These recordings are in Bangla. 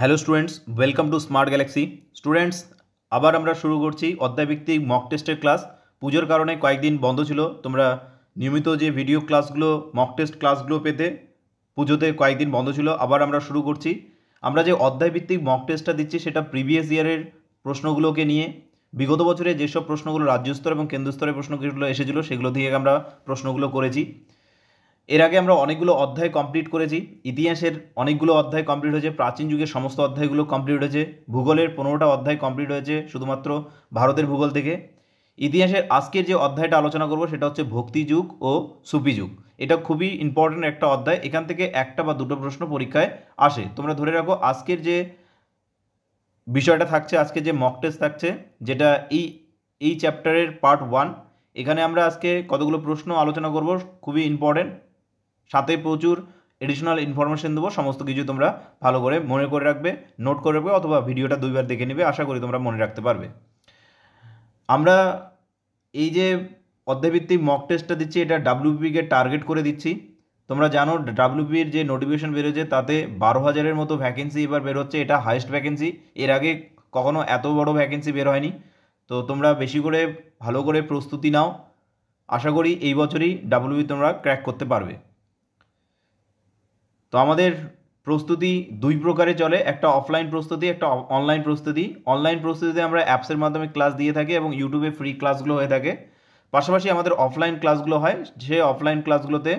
hello students welcome to Smart Galaxy students আবার আমরা শুরু করছি অধ্যায়ভিত্তিক মক টেস্টের ক্লাস পুজোর কারণে কয়েকদিন বন্ধ ছিল তোমরা নিয়মিত যে ভিডিও ক্লাসগুলো মক টেস্ট ক্লাসগুলো পেতে পুজোতে কয়েকদিন বন্ধ ছিল আবার আমরা শুরু করছি আমরা যে অধ্যায়ভিত্তিক মক টেস্টটা দিচ্ছি সেটা প্রিভিয়াস ইয়ারের প্রশ্নগুলোকে নিয়ে বিগত বছরে যেসব প্রশ্নগুলো রাজ্যস্তর এবং কেন্দ্রস্তরের প্রশ্নগুলো এসেছিলো সেগুলো দিয়ে আমরা প্রশ্নগুলো করেছি এর আগে আমরা অনেকগুলো অধ্যায় কমপ্লিট করেছি ইতিহাসের অনেকগুলো অধ্যায় কমপ্লিট হয়েছে প্রাচীন যুগের সমস্ত অধ্যায়গুলো কমপ্লিট হয়েছে ভূগোলের পনেরোটা অধ্যায় কমপ্লিট হয়েছে শুধুমাত্র ভারতের ভূগোল থেকে ইতিহাসের আজকের যে অধ্যায়টা আলোচনা করব সেটা হচ্ছে ভক্তি যুগ ও সুফি যুগ এটা খুবই ইম্পর্ট্যান্ট একটা অধ্যায় এখান থেকে একটা বা দুটো প্রশ্ন পরীক্ষায় আসে তোমরা ধরে রাখো আজকের যে বিষয়টা থাকছে আজকে যে মক টেস্ট থাকছে যেটা এই এই চ্যাপ্টারের পার্ট ওয়ান এখানে আমরা আজকে কতগুলো প্রশ্ন আলোচনা করব খুবই ইম্পর্ট্যান্ট সাথে প্রচুর এডিশনাল ইনফরমেশন দেবো সমস্ত কিছু তোমরা ভালো করে মনে করে রাখবে নোট করে রাখবে অথবা ভিডিওটা দুইবার দেখে নেবে আশা করি তোমরা মনে রাখতে পারবে আমরা এই যে অধ্যায়ভিত্তিক মক টেস্টটা দিচ্ছি এটা ডাব্লিউপিকে টার্গেট করে দিচ্ছি তোমরা জানো ডাব্লিউপির যে নোটিফিকেশন বেরোচ্ছে তাতে বারো হাজারের মতো ভ্যাকেন্সি এবার বেরোচ্ছে এটা হাইস্ট ভ্যাকেন্সি এর আগে কখনো এত বড় ভ্যাকেন্সি বের হয়নি তো তোমরা বেশি করে ভালো করে প্রস্তুতি নাও আশা করি এই বছরই ডাব্লিউপি তোমরা ক্র্যাক করতে পারবে তো আমাদের প্রস্তুতি দুই প্রকারে চলে একটা অফলাইন প্রস্তুতি একটা অনলাইন প্রস্তুতি অনলাইন প্রস্তুতিতে আমরা অ্যাপসের মাধ্যমে ক্লাস দিয়ে থাকি এবং ইউটিউবে ফ্রি ক্লাসগুলো হয়ে থাকে পাশাপাশি আমাদের অফলাইন ক্লাসগুলো হয় যে অফলাইন ক্লাসগুলোতে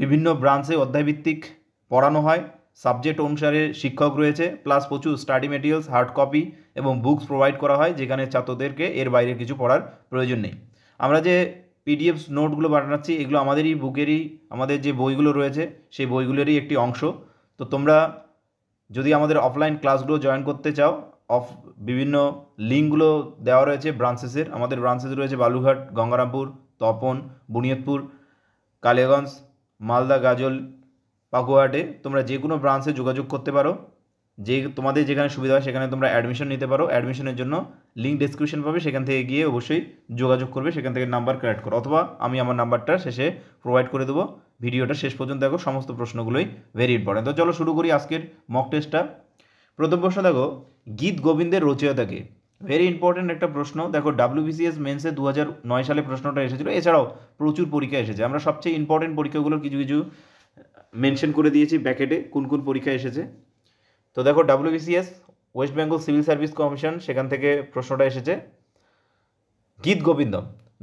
বিভিন্ন ব্রাঞ্চে অধ্যায়ভিত্তিক পড়ানো হয় সাবজেক্ট অনুসারে শিক্ষক রয়েছে প্লাস প্রচুর স্টাডি মেটেরিয়ালস হার্ড কপি এবং বুকস প্রোভাইড করা হয় যেখানে ছাত্রদেরকে এর বাইরে কিছু পড়ার প্রয়োজন নেই আমরা যে পিডিএফ নোটগুলো বানাচ্ছি এগুলো আমাদেরই বুকেরই আমাদের যে বইগুলো রয়েছে সেই বইগুলোরই একটি অংশ তো তোমরা যদি আমাদের অফলাইন ক্লাসগুলো জয়েন করতে চাও অফ বিভিন্ন লিঙ্কগুলো দেওয়া রয়েছে ব্রাঞ্চেসের আমাদের ব্রাঞ্চেস রয়েছে বালুঘাট গঙ্গারামপুর তপন বুনিয়াদপুর কালিয়াগঞ্জ মালদা গাজল পাকুয়াহাটে তোমরা যে কোনো ব্রাঞ্চে যোগাযোগ করতে পারো যে তোমাদের যেখানে সুবিধা হয় সেখানে তোমরা অ্যাডমিশন নিতে পারো অ্যাডমিশনের জন্য লিঙ্ক ডিসক্রিপশন পাবে সেখান থেকে গিয়ে অবশ্যই যোগাযোগ করবে সেখান থেকে নাম্বার কালেক্ট করো অথবা আমি আমার নাম্বারটা শেষে প্রোভাইড করে দেবো ভিডিওটা শেষ পর্যন্ত দেখো সমস্ত প্রশ্নগুলোই ভেরি ইম্পর্টেন্ট তো চলো শুরু করি আজকের মক টেস্টটা প্রথম প্রশ্ন দেখো গীত গোবিন্দের রচয়তাকে ভেরি ইম্পর্টেন্ট একটা প্রশ্ন দেখো ডাব্লিউবিসিএস মেন্সে দু হাজার নয় সালে প্রশ্নটা এসেছিলো এছাড়াও প্রচুর পরীক্ষা এসেছে আমরা সবচেয়ে ইম্পর্টেন্ট পরীক্ষাগুলোর কিছু কিছু মেনশন করে দিয়েছি ব্যাকেটে কোন কোন পরীক্ষা এসেছে তো দেখো WBCS West Bengal Civil Service Commission সেখান থেকে প্রশ্নটা এসেছে গীত গোবিন্দ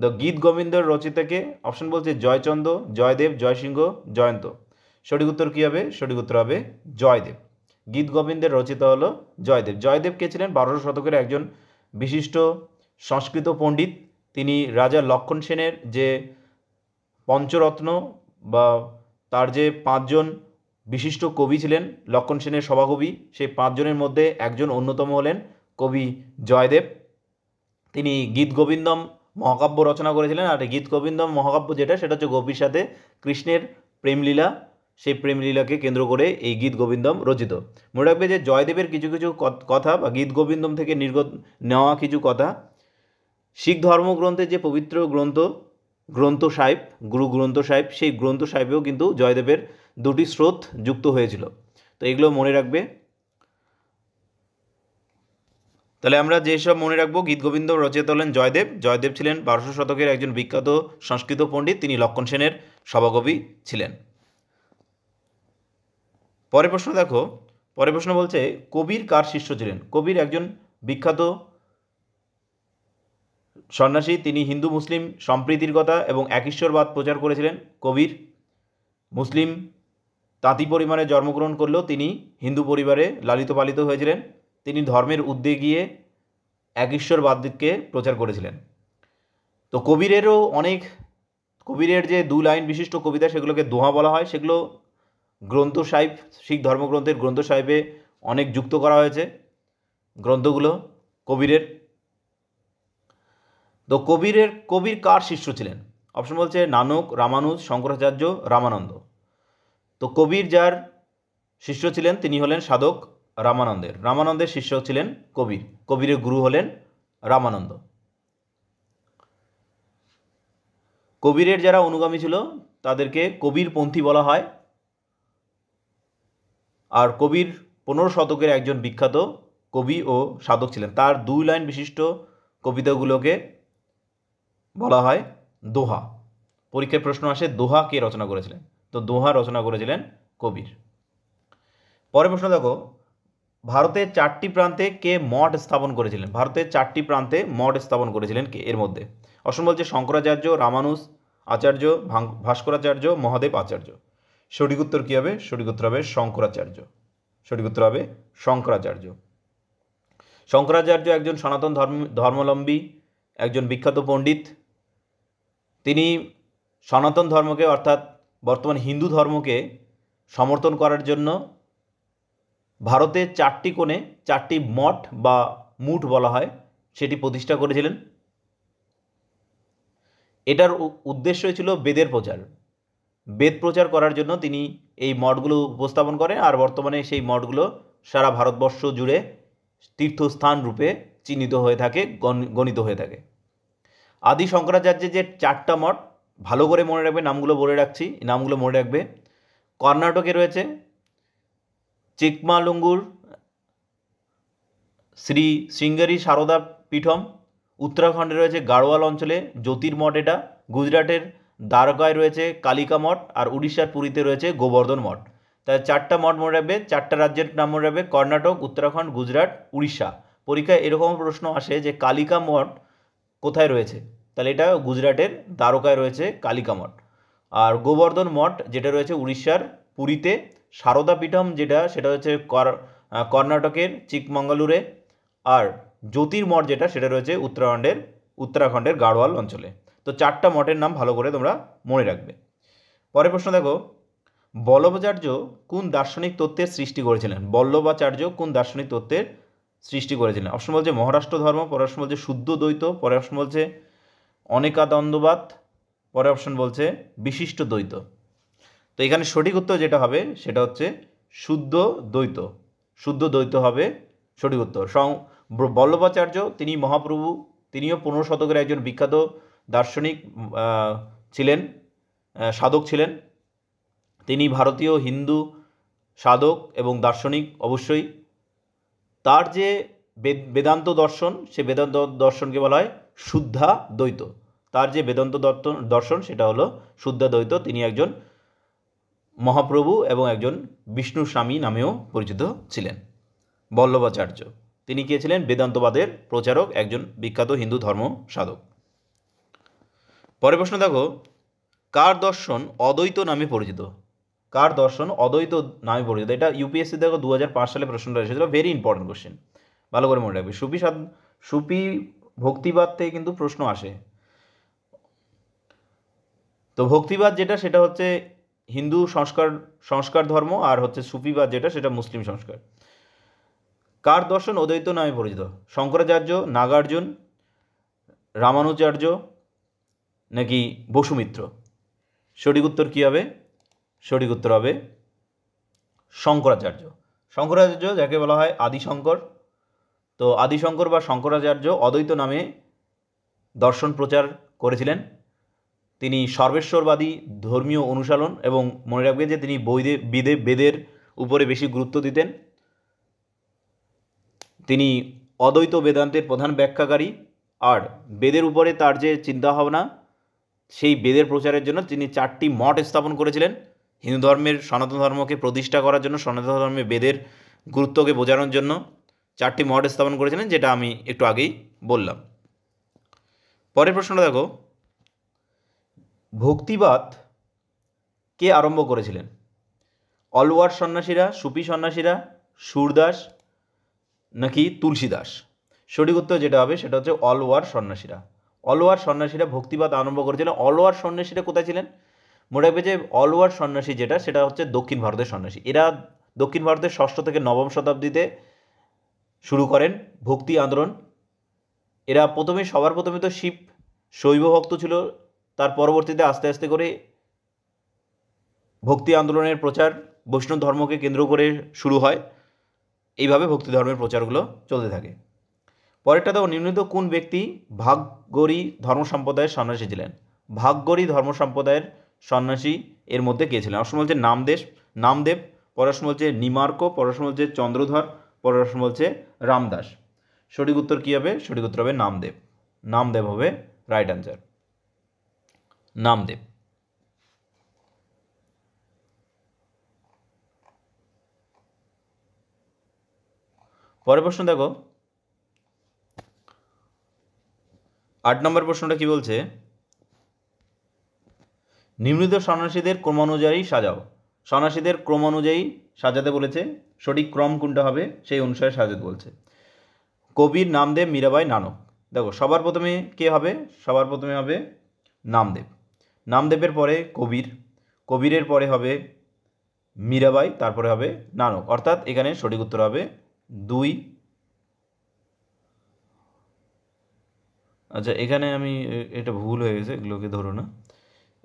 দ্য গীত গোবিন্দর রচিতাকে অপশন বলছে জয়চন্দ্র জয়দেব জয়সিংহ জয়ন্ত সঠিক উত্তর কী হবে সঠিক উত্তর হবে জয়দেব গীত গোবিন্দের রচিত হলো জয়দেব জয়দেব কে ছিলেন বারোশো শতকের একজন বিশিষ্ট সংস্কৃত পণ্ডিত তিনি রাজা লক্ষণ সেনের যে পঞ্চরত্ন বা তার যে পাঁচজন বিশিষ্ট কবি ছিলেন লক্ষণ সেনের সভাকবি সেই পাঁচজনের মধ্যে একজন অন্যতম হলেন কবি জয়দেব তিনি গীত গোবিন্দম মহাকাব্য রচনা করেছিলেন আর গীত গোবিন্দম মহাকাব্য যেটা সেটা হচ্ছে গোপীর সাথে কৃষ্ণের প্রেমলীলা সেই প্রেমলীলাকে কেন্দ্র করে এই গীত গোবিন্দম রচিত মনে রাখবে যে জয়দেবের কিছু কিছু কথা বা গীত গোবিন্দম থেকে নির্গত নেওয়া কিছু কথা শিখ ধর্মগ্রন্থে যে পবিত্র গ্রন্থ গ্রন্থ সাহেব গুরু গ্রন্থ সাহেব সেই গ্রন্থ সাহেবেও কিন্তু জয়দেবের দুটি স্রোত যুক্ত হয়েছিল তো এগুলো মনে রাখবে তাহলে আমরা যেসব মনে রাখবো গীত গোবিন্দ রচিত হলেন জয়দেব জয়দেব ছিলেন বারোশো শতকের একজন বিখ্যাত সংস্কৃত পণ্ডিত তিনি লক্ষণ সেনের সভাকবি ছিলেন পরে প্রশ্ন দেখো পরে প্রশ্ন বলছে কবির কার শিষ্য ছিলেন কবির একজন বিখ্যাত সন্ন্যাসী তিনি হিন্দু মুসলিম সম্প্রীতির কথা এবং এক ঈশ্বরবাদ প্রচার করেছিলেন কবির মুসলিম তাঁতি পরিমাণে জন্মগ্রহণ করলেও তিনি হিন্দু পরিবারে লালিত পালিত হয়েছিলেন তিনি ধর্মের উদ্যোগে গিয়ে এক ঈশ্বরবাদকে প্রচার করেছিলেন তো কবিরেরও অনেক কবিরের যে দু লাইন বিশিষ্ট কবিতা সেগুলোকে দোহা বলা হয় সেগুলো গ্রন্থ সাহেব শিখ ধর্মগ্রন্থের গ্রন্থ সাহেবে অনেক যুক্ত করা হয়েছে গ্রন্থগুলো কবিরের তো কবিরের কবির কার শিষ্য ছিলেন অপশন বলছে নানক রামানুজ শঙ্করাচার্য রামানন্দ তো কবির যার শিষ্য ছিলেন তিনি হলেন সাধক রামানন্দের রামানন্দের শিষ্য ছিলেন কবির কবিরের গুরু হলেন রামানন্দ কবিরের যারা অনুগামী ছিল তাদেরকে কবিরপন্থী বলা হয় আর কবির পনেরো শতকের একজন বিখ্যাত কবি ও সাধক ছিলেন তার দুই লাইন বিশিষ্ট কবিতাগুলোকে বলা হয় দোহা পরীক্ষার প্রশ্ন আসে দোহা কে রচনা করেছিলেন তো দোহা রচনা করেছিলেন কবির পরে প্রশ্ন দেখো ভারতের চারটি প্রান্তে কে মঠ স্থাপন করেছিলেন ভারতের চারটি প্রান্তে মঠ স্থাপন করেছিলেন কে এর মধ্যে অসম বলছে শঙ্করাচার্য রামানুষ আচার্য ভাস্করাচার্য মহাদেব আচার্য সঠিক উত্তর কী হবে সঠিক উত্তর হবে শঙ্করাচার্য সঠিক উত্তর হবে শঙ্করাচার্য শঙ্করাচার্য একজন সনাতন ধর্ম ধর্মলম্বী একজন বিখ্যাত পণ্ডিত তিনি সনাতন ধর্মকে অর্থাৎ বর্তমান হিন্দু ধর্মকে সমর্থন করার জন্য ভারতে চারটি কোণে চারটি মঠ বা মুঠ বলা হয় সেটি প্রতিষ্ঠা করেছিলেন এটার উদ্দেশ্য ছিল বেদের প্রচার বেদ প্রচার করার জন্য তিনি এই মঠগুলো উপস্থাপন করেন আর বর্তমানে সেই মঠগুলো সারা ভারতবর্ষ জুড়ে তীর্থস্থান রূপে চিহ্নিত হয়ে থাকে গণিত হয়ে থাকে আদি শঙ্করাচার্যের যে চারটা মঠ ভালো করে মনে রাখবে নামগুলো বলে রাখছি নামগুলো মনে রাখবে কর্ণাটকে রয়েছে চিকমালুঙ্গুর শ্রী সিঙ্গারি সারদা পীঠম উত্তরাখণ্ডে রয়েছে গাড়োয়াল অঞ্চলে জ্যোতির্মঠ এটা গুজরাটের দ্বারকায় রয়েছে কালিকা মঠ আর উড়িষ্যার পুরীতে রয়েছে গোবর্ধন মঠ তাই চারটা মঠ মনে রাখবে চারটা রাজ্যের নাম মনে রাখবে কর্ণাটক উত্তরাখণ্ড গুজরাট উড়িষ্যা পরীক্ষায় এরকম প্রশ্ন আসে যে কালিকা মঠ কোথায় রয়েছে তাহলে এটা গুজরাটের দ্বারকায় রয়েছে কালিকা মঠ আর গোবর্ধন মঠ যেটা রয়েছে উড়িষ্যার পুরীতে সারদা পীঠম যেটা সেটা রয়েছে কর্ণাটকের চিকমঙ্গালুরে আর জ্যোতির্মঠ যেটা সেটা রয়েছে উত্তরাখণ্ডের উত্তরাখণ্ডের গাড়োয়াল অঞ্চলে তো চারটা মঠের নাম ভালো করে তোমরা মনে রাখবে পরের প্রশ্ন দেখো বল্লভাচার্য কোন দার্শনিক তত্ত্বের সৃষ্টি করেছিলেন বল্লভাচার্য কোন দার্শনিক তত্ত্বের সৃষ্টি করেছিলেন অপশন বলছে মহারাষ্ট্র ধর্ম পরে অপশন বলছে শুদ্ধ দ্বৈত পরে অপশন বলছে অনেকা দ্বন্দ্ববাদ পরে অপশন বলছে বিশিষ্ট দ্বৈত তো এখানে সঠিক উত্তর যেটা হবে সেটা হচ্ছে শুদ্ধ দ্বৈত শুদ্ধ দ্বৈত হবে সঠিক উত্তর সং বল্লভাচার্য তিনি মহাপ্রভু তিনিও পনেরো শতকের একজন বিখ্যাত দার্শনিক ছিলেন সাধক ছিলেন তিনি ভারতীয় হিন্দু সাধক এবং দার্শনিক অবশ্যই তার যে বেদান্ত দর্শন সে বেদান্ত দর্শনকে বলা হয় শুদ্ধা দ্বৈত তার যে বেদান্ত দর্শন সেটা হলো শুদ্ধা দ্বৈত তিনি একজন মহাপ্রভু এবং একজন বিষ্ণু স্বামী নামেও পরিচিত ছিলেন বল্লভাচার্য তিনি কে ছিলেন বেদান্তবাদের প্রচারক একজন বিখ্যাত হিন্দু ধর্ম সাধক পরে প্রশ্ন দেখো কার দর্শন অদ্বৈত নামে পরিচিত কার দর্শন অদ্বৈত নামে পরিচিত এটা ইউপিএসসি দেখো দু সালে প্রশ্নটা এসেছিল ভেরি ইম্পর্টেন্ট কোশ্চেন ভালো করে মনে রাখবে সুপি সাধ সুপি ভক্তিবাদ থেকে কিন্তু প্রশ্ন আসে তো ভক্তিবাদ যেটা সেটা হচ্ছে হিন্দু সংস্কার সংস্কার ধর্ম আর হচ্ছে সুফিবাদ যেটা সেটা মুসলিম সংস্কার কার দর্শন অদ্বৈত নামে পরিচিত শঙ্করাচার্য নাগার্জুন রামানুচার্য নাকি বসুমিত্র সঠিক উত্তর কী হবে সঠিক উত্তর হবে শঙ্করাচার্য শঙ্করাচার্য যাকে বলা হয় আদিশঙ্কর তো আদিশঙ্কর বা শঙ্করাচার্য অদ্বৈত নামে দর্শন প্রচার করেছিলেন তিনি সর্বেশ্বরবাদী ধর্মীয় অনুশালন এবং মনে রাখবেন যে তিনি বৈদে বেদে বেদের উপরে বেশি গুরুত্ব দিতেন তিনি অদ্বৈত বেদান্তের প্রধান ব্যাখ্যাকারী আর বেদের উপরে তার যে চিন্তাভাবনা সেই বেদের প্রচারের জন্য তিনি চারটি মঠ স্থাপন করেছিলেন হিন্দু ধর্মের সনাতন ধর্মকে প্রতিষ্ঠা করার জন্য সনাতন ধর্মে বেদের গুরুত্বকে বোঝানোর জন্য চারটি মঠ স্থাপন করেছিলেন যেটা আমি একটু আগেই বললাম পরের প্রশ্নটা দেখো ভক্তিবাদ কে আরম্ভ করেছিলেন অলওয়ার সন্ন্যাসীরা সুপি সন্ন্যাসীরা সুরদাস নাকি তুলসীদাস সঠিক উত্তর যেটা হবে সেটা হচ্ছে অলওয়ার সন্ন্যাসীরা অলওয়ার সন্ন্যাসীরা ভক্তিবাদ আরম্ভ করেছিলেন অলওয়ার সন্ন্যাসীরা কোথায় ছিলেন মনে রাখবে যে অলওয়ার সন্ন্যাসী যেটা সেটা হচ্ছে দক্ষিণ ভারতের সন্ন্যাসী এরা দক্ষিণ ভারতের ষষ্ঠ থেকে নবম শতাব্দীতে শুরু করেন ভক্তি আন্দোলন এরা প্রথমে সবার প্রথমে তো শিব শৈব ভক্ত ছিল তার পরবর্তীতে আস্তে আস্তে করে ভক্তি আন্দোলনের প্রচার বৈষ্ণব ধর্মকে কেন্দ্র করে শুরু হয় এইভাবে ভক্তি ধর্মের প্রচারগুলো চলতে থাকে পরেরটা তো নিম্নিত কোন ব্যক্তি ভাগগরী ধর্ম সম্প্রদায়ের সন্ন্যাসী ছিলেন ভাগগরী ধর্ম সম্প্রদায়ের সন্ন্যাসী এর মধ্যে গিয়েছিলেন অসম হচ্ছে নামদেশ নামদেব পড়াশোনা হচ্ছে নিমার্ক পড়াশোনা হচ্ছে চন্দ্রধর পরের প্রশ্ন বলছে রামদাস সঠিক উত্তর কী হবে সঠিক উত্তর হবে নামদেব নামদেব হবে রাইট অ্যান্সার নামদেব পরের প্রশ্ন দেখো আট নম্বর প্রশ্নটা কি বলছে নিম্নিত সন্ন্যাসীদের ক্রমানুযায়ী সাজাও সন্ন্যাসীদের ক্রমানুযায়ী সাজাতে বলেছে সঠিক ক্রম কোনটা হবে সেই অনুসারে সাজাতে বলছে কবির নামদেব মীরাবাই নানক দেখো সবার প্রথমে কে হবে সবার প্রথমে হবে নামদেব নামদেবের পরে কবির কবিরের পরে হবে মীরাবাই তারপরে হবে নানক অর্থাৎ এখানে সঠিক উত্তর হবে দুই আচ্ছা এখানে আমি এটা ভুল হয়ে গেছে এগুলোকে ধরো না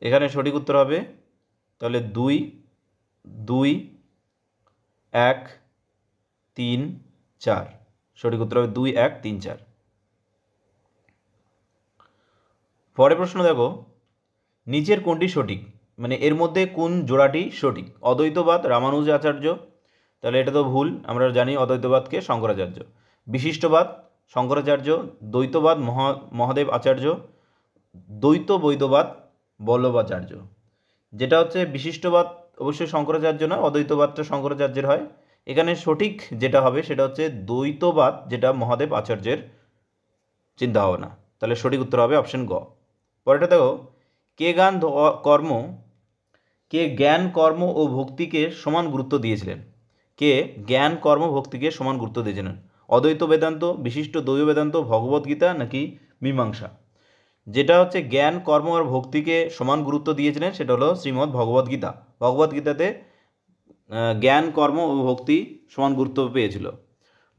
এখানে সঠিক উত্তর হবে তাহলে দুই দুই এক তিন চার সঠিক উত্তর হবে দুই এক তিন চার পরে প্রশ্ন দেখো নিচের কোনটি সঠিক মানে এর মধ্যে কোন জোড়াটি সঠিক অদ্বৈতবাদ রামানুজ আচার্য তাহলে এটা তো ভুল আমরা জানি অদ্বৈতবাদকে শঙ্করাচার্য বিশিষ্টবাদ শঙ্করাচার্য দ্বৈতবাদ মহা মহাদেব আচার্য দ্বৈত বৈদবাদ বল্লভাচার্য যেটা হচ্ছে বিশিষ্টবাদ অবশ্যই শঙ্করাচার্য না অদ্বৈতবাদটা শঙ্করাচার্যের হয় এখানে সঠিক যেটা হবে সেটা হচ্ছে দ্বৈতবাদ যেটা মহাদেব আচার্যের চিন্তাভাবনা তাহলে সঠিক উত্তর হবে অপশন গ পরেটা দেখো কে গান কর্ম কে জ্ঞান কর্ম ও ভক্তিকে সমান গুরুত্ব দিয়েছিলেন কে জ্ঞান কর্ম ভক্তিকে সমান গুরুত্ব দিয়েছিলেন অদ্বৈত বেদান্ত বিশিষ্ট দ্বৈত বেদান্ত ভগবদ্গীতা নাকি মীমাংসা যেটা হচ্ছে জ্ঞান কর্ম আর ভক্তিকে সমান গুরুত্ব দিয়েছিলেন সেটা হলো শ্রীমদ্ ভগবদ্গীতা ভগবদ্গীতাতে জ্ঞান কর্ম ও ভক্তি সমান গুরুত্ব পেয়েছিল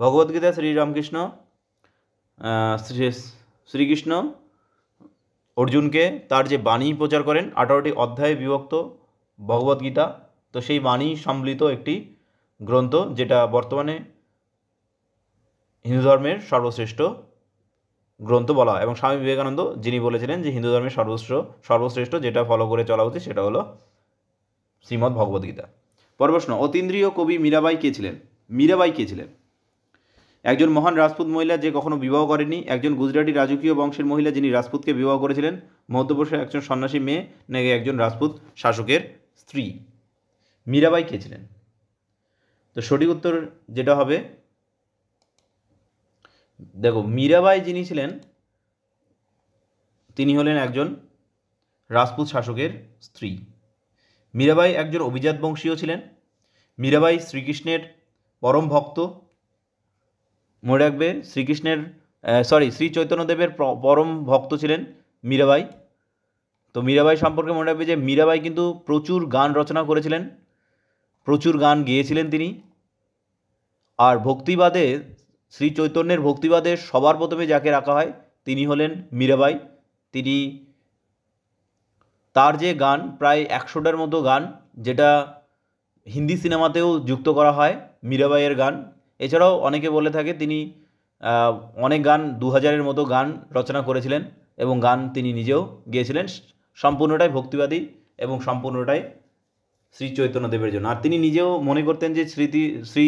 ভগবদ্গীতা শ্রীরামকৃষ্ণ শ্রীকৃষ্ণ অর্জুনকে তার যে বাণী প্রচার করেন আঠারোটি অধ্যায়ে বিভক্ত ভগবদ্গীতা তো সেই বাণী সম্মিলিত একটি গ্রন্থ যেটা বর্তমানে হিন্দু ধর্মের সর্বশ্রেষ্ঠ গ্রন্থ বলা হয় এবং স্বামী বিবেকানন্দ যিনি বলেছিলেন যে হিন্দু ধর্মের সর্বশ্রেষ্ঠ সর্বশ্রেষ্ঠ যেটা ফলো করে চলা উচিত সেটা হলো শ্রীমদ্ ভগবদ্গীতা প্রশ্ন অতীন্দ্রিয় কবি মীরাবাই কে ছিলেন মীরাবাই কে ছিলেন একজন মহান রাজপুত মহিলা যে কখনো বিবাহ করেনি একজন গুজরাটি রাজকীয় বংশের মহিলা যিনি রাজপুতকে বিবাহ করেছিলেন মধ্যপ্রসে একজন সন্ন্যাসী মেয়ে নাকি একজন রাজপুত শাসকের স্ত্রী মীরাবাই কে ছিলেন তো সঠিক উত্তর যেটা হবে দেখো মীরাবাই যিনি ছিলেন তিনি হলেন একজন রাজপুত শাসকের স্ত্রী মীরাবাই একজন অভিজাত বংশীয় ছিলেন মীরাবাই শ্রীকৃষ্ণের পরম ভক্ত মনে রাখবে শ্রীকৃষ্ণের সরি শ্রী চৈতন্যদেবের পরম ভক্ত ছিলেন মীরাবাই তো মীরাবাই সম্পর্কে মনে রাখবে যে মীরাবাই কিন্তু প্রচুর গান রচনা করেছিলেন প্রচুর গান গেয়েছিলেন তিনি আর ভক্তিবাদে শ্রী চৈতন্যের ভক্তিবাদে সবার প্রথমে যাকে রাখা হয় তিনি হলেন মীরাবাই তিনি তার যে গান প্রায় একশোটার মতো গান যেটা হিন্দি সিনেমাতেও যুক্ত করা হয় মীরাবাইয়ের গান এছাড়াও অনেকে বলে থাকে তিনি অনেক গান দু হাজারের মতো গান রচনা করেছিলেন এবং গান তিনি নিজেও গিয়েছিলেন সম্পূর্ণটাই ভক্তিবাদী এবং সম্পূর্ণটাই শ্রী চৈতন্যদেবের জন্য আর তিনি নিজেও মনে করতেন যে স্মৃতি শ্রী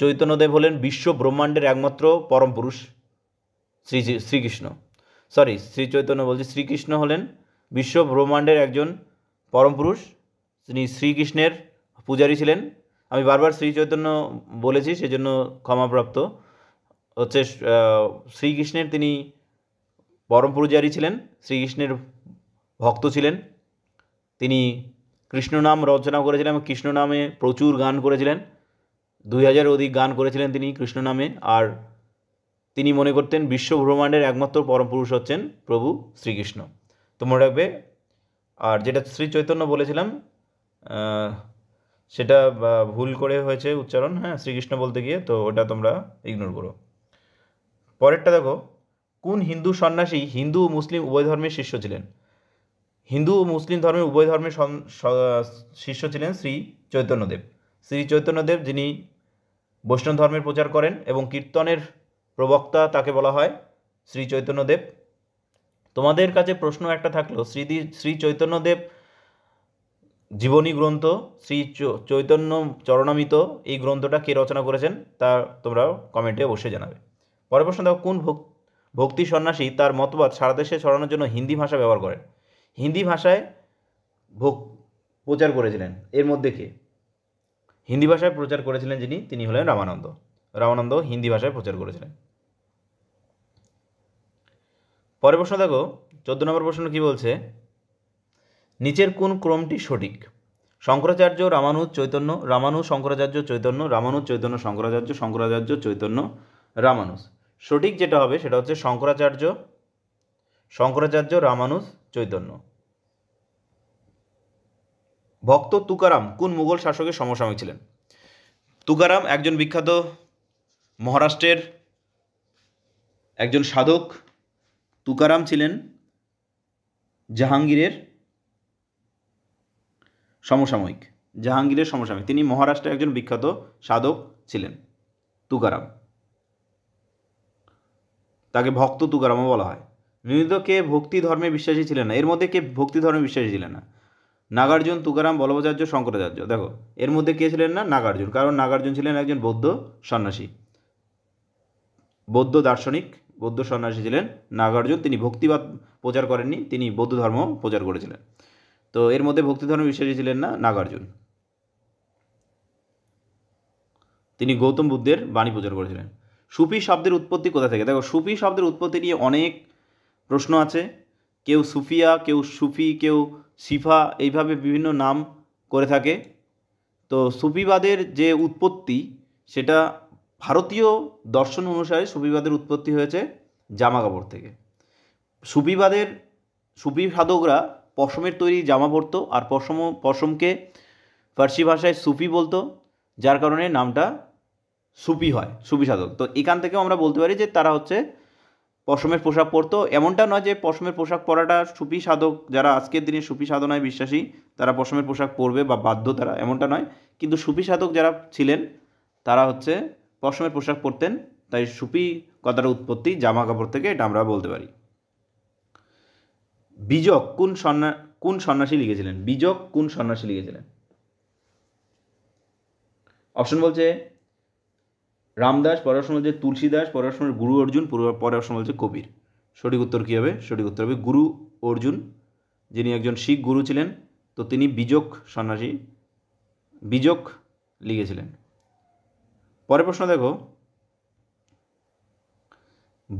চৈতন্যদেব হলেন বিশ্ব ব্রহ্মাণ্ডের একমাত্র পরম পুরুষ শ্রী শ্রীকৃষ্ণ সরি শ্রী চৈতন্য বলছি শ্রীকৃষ্ণ হলেন বিশ্ব ব্রহ্মাণ্ডের একজন পরম পুরুষ তিনি শ্রীকৃষ্ণের পূজারী ছিলেন আমি বারবার শ্রী চৈতন্য বলেছি সেজন্য ক্ষমাপ্রাপ্ত হচ্ছে শ্রীকৃষ্ণের তিনি পরম পূজারী ছিলেন শ্রীকৃষ্ণের ভক্ত ছিলেন তিনি কৃষ্ণ নাম রচনা করেছিলেন এবং কৃষ্ণ নামে প্রচুর গান করেছিলেন দুই হাজার অধিক গান করেছিলেন তিনি কৃষ্ণ নামে আর তিনি মনে করতেন বিশ্ব ব্রহ্মাণ্ডের একমাত্র পরম পুরুষ হচ্ছেন প্রভু শ্রীকৃষ্ণ তো মনে রাখবে আর যেটা শ্রী চৈতন্য বলেছিলাম সেটা ভুল করে হয়েছে উচ্চারণ হ্যাঁ শ্রীকৃষ্ণ বলতে গিয়ে তো ওটা তোমরা ইগনোর করো পরেরটা দেখো কোন হিন্দু সন্ন্যাসী হিন্দু ও মুসলিম উভয় ধর্মের শিষ্য ছিলেন হিন্দু ও মুসলিম ধর্মের উভয় ধর্মের শিষ্য ছিলেন শ্রী চৈতন্যদেব শ্রী চৈতন্যদেব যিনি বৈষ্ণব ধর্মের প্রচার করেন এবং কীর্তনের প্রবক্তা তাকে বলা হয় শ্রী চৈতন্যদেব তোমাদের কাছে প্রশ্ন একটা থাকলো শ্রী শ্রী চৈতন্যদেব জীবনী গ্রন্থ শ্রী চৈতন্য চরণামিত এই গ্রন্থটা কে রচনা করেছেন তা তোমরা কমেন্টে অবশ্যই জানাবে পরের প্রশ্ন দেখো কোন ভক্তি সন্ন্যাসী তার মতবাদ সারা দেশে ছড়ানোর জন্য হিন্দি ভাষা ব্যবহার করেন হিন্দি ভাষায় ভোগ প্রচার করেছিলেন এর মধ্যে কে হিন্দি ভাষায় প্রচার করেছিলেন যিনি তিনি হলেন রামানন্দ রামানন্দ হিন্দি ভাষায় প্রচার করেছিলেন পরের প্রশ্ন দেখো চোদ্দ নম্বর প্রশ্ন কি বলছে নিচের কোন ক্রমটি সঠিক শঙ্করাচার্য রামানুজ চৈতন্য রামানুজ শঙ্করাচার্য চৈতন্য রামানুজ চৈতন্য শঙ্করাচার্য শঙ্করাচার্য চৈতন্য রামানুজ সঠিক যেটা হবে সেটা হচ্ছে শঙ্করাচার্য শঙ্করাচার্য রামানুজ চৈতন্য ভক্ত তুকারাম কোন মুঘল শাসকের সমসাময়িক ছিলেন তুকারাম একজন বিখ্যাত মহারাষ্ট্রের একজন সাধক তুকারাম ছিলেন জাহাঙ্গীরের সমসাময়িক জাহাঙ্গীরের সমসাময়িক তিনি মহারাষ্ট্রের একজন বিখ্যাত সাধক ছিলেন তুকারাম তাকে ভক্ত তুকারামও বলা হয় নিহিত কে ভক্তি ধর্মে বিশ্বাসী ছিলেন না এর মধ্যে কে ভক্তি ধর্মে বিশ্বাসী ছিলেন না নাগার্জুন তুকারাম বলভাচার্য শঙ্করাচার্য দেখো এর মধ্যে কে ছিলেন না নাগার্জুন কারণ নাগার্জুন ছিলেন একজন বৌদ্ধ সন্ন্যাসী বৌদ্ধ দার্শনিক বৌদ্ধ সন্ন্যাসী ছিলেন নাগার্জুন তিনি ভক্তিবাদ প্রচার করেননি তিনি বৌদ্ধ ধর্ম প্রচার করেছিলেন তো এর মধ্যে ভক্তি ধর্ম বিশ্বাসী ছিলেন না নাগার্জুন তিনি গৌতম বুদ্ধের বাণী প্রচার করেছিলেন সুফি শব্দের উৎপত্তি কোথা থেকে দেখো সুফি শব্দের উৎপত্তি নিয়ে অনেক প্রশ্ন আছে কেউ সুফিয়া কেউ সুফি কেউ সিফা এইভাবে বিভিন্ন নাম করে থাকে তো সুফিবাদের যে উৎপত্তি সেটা ভারতীয় দর্শন অনুসারে সুফিবাদের উৎপত্তি হয়েছে জামা কাপড় থেকে সুফিবাদের সুফি সাধকরা পশমের তৈরি জামা পরত আর পশম পশমকে ফার্সি ভাষায় সুফি বলতো যার কারণে নামটা সুফি হয় সুফি সাধক তো এখান থেকেও আমরা বলতে পারি যে তারা হচ্ছে পশমের পোশাক পরতো এমনটা নয় যে পশমের পোশাক পরাটা সুফি সাধক যারা আজকের দিনে সুফি সাধনায় বিশ্বাসী তারা পশমের পোশাক পরবে বা বাধ্য তারা এমনটা নয় কিন্তু সুফি সাধক যারা ছিলেন তারা হচ্ছে পশমের পোশাক পরতেন তাই সুফি কথার উৎপত্তি জামা কাপড় থেকে এটা আমরা বলতে পারি বিজক কোন সন্ন্যাস কোন সন্ন্যাসী লিখেছিলেন বিজক কোন সন্ন্যাসী লিখেছিলেন অপশন বলছে রামদাস পড়াশোনা হচ্ছে তুলসীদাস পড়াশোনার গুরু অর্জুন পড়াশোনা হচ্ছে কবির সঠিক উত্তর কী হবে সঠিক উত্তর হবে গুরু অর্জুন যিনি একজন শিখ গুরু ছিলেন তো তিনি বিজক সন্ন্যাসী বিজক লিখেছিলেন পরের প্রশ্ন দেখো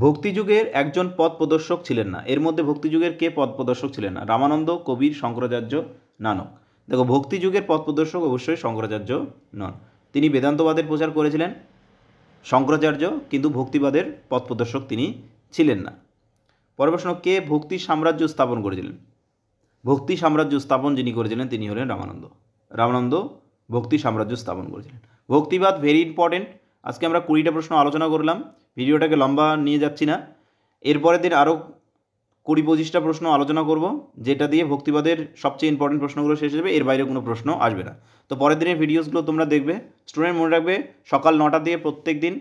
ভক্তিযুগের একজন পথ প্রদর্শক ছিলেন না এর মধ্যে ভক্তিযুগের কে পথ প্রদর্শক ছিলেন না রামানন্দ কবির শঙ্করাচার্য নানক দেখো ভক্তিযুগের পথ প্রদর্শক অবশ্যই শঙ্করাচার্য নন তিনি বেদান্তবাদের প্রচার করেছিলেন শঙ্করাচার্য কিন্তু ভক্তিবাদের পথ প্রদর্শক তিনি ছিলেন না পরের প্রশ্ন কে ভক্তি সাম্রাজ্য স্থাপন করেছিলেন ভক্তি সাম্রাজ্য স্থাপন যিনি করেছিলেন তিনি হলেন রামানন্দ রামানন্দ ভক্তি সাম্রাজ্য স্থাপন করেছিলেন ভক্তিবাদ ভেরি ইম্পর্টেন্ট আজকে আমরা কুড়িটা প্রশ্ন আলোচনা করলাম ভিডিওটাকে লম্বা নিয়ে যাচ্ছি না এরপরের দিন আরও কুড়ি পঁচিশটা প্রশ্ন আলোচনা করব যেটা দিয়ে ভক্তিবাদের সবচেয়ে ইম্পর্টেন্ট প্রশ্নগুলো শেষ হবে এর বাইরে কোনো প্রশ্ন আসবে না তো পরের দিনের ভিডিওসগুলো তোমরা দেখবে স্টুডেন্ট মনে রাখবে সকাল নটা দিয়ে প্রত্যেক দিন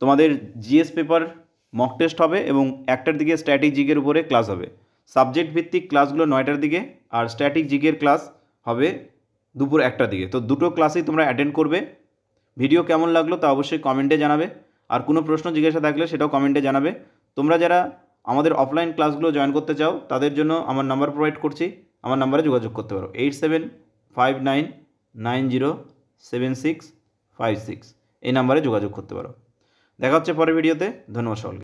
তোমাদের জিএস পেপার মক টেস্ট হবে এবং একটার দিকে স্ট্যাটিক উপরে ক্লাস হবে সাবজেক্ট ভিত্তিক ক্লাসগুলো নয়টার দিকে আর স্ট্যাটিক ক্লাস হবে দুপুর একটার দিকে তো দুটো ক্লাসেই তোমরা অ্যাটেন্ড করবে ভিডিও কেমন লাগলো তা অবশ্যই কমেন্টে জানাবে আর কোনো প্রশ্ন জিজ্ঞাসা থাকলে সেটাও কমেন্টে জানাবে তোমরা যারা আমাদের অফলাইন ক্লাসগুলো জয়েন করতে চাও তাদের জন্য আমার নাম্বার প্রোভাইড করছি আমার নাম্বারে যোগাযোগ করতে পারো eight seven five nine nine zero seven six five six এই নাম্বারে যোগাযোগ করতে পারো দেখা হচ্ছে পরের ভিডিওতে ধন্যবাদ সকলকে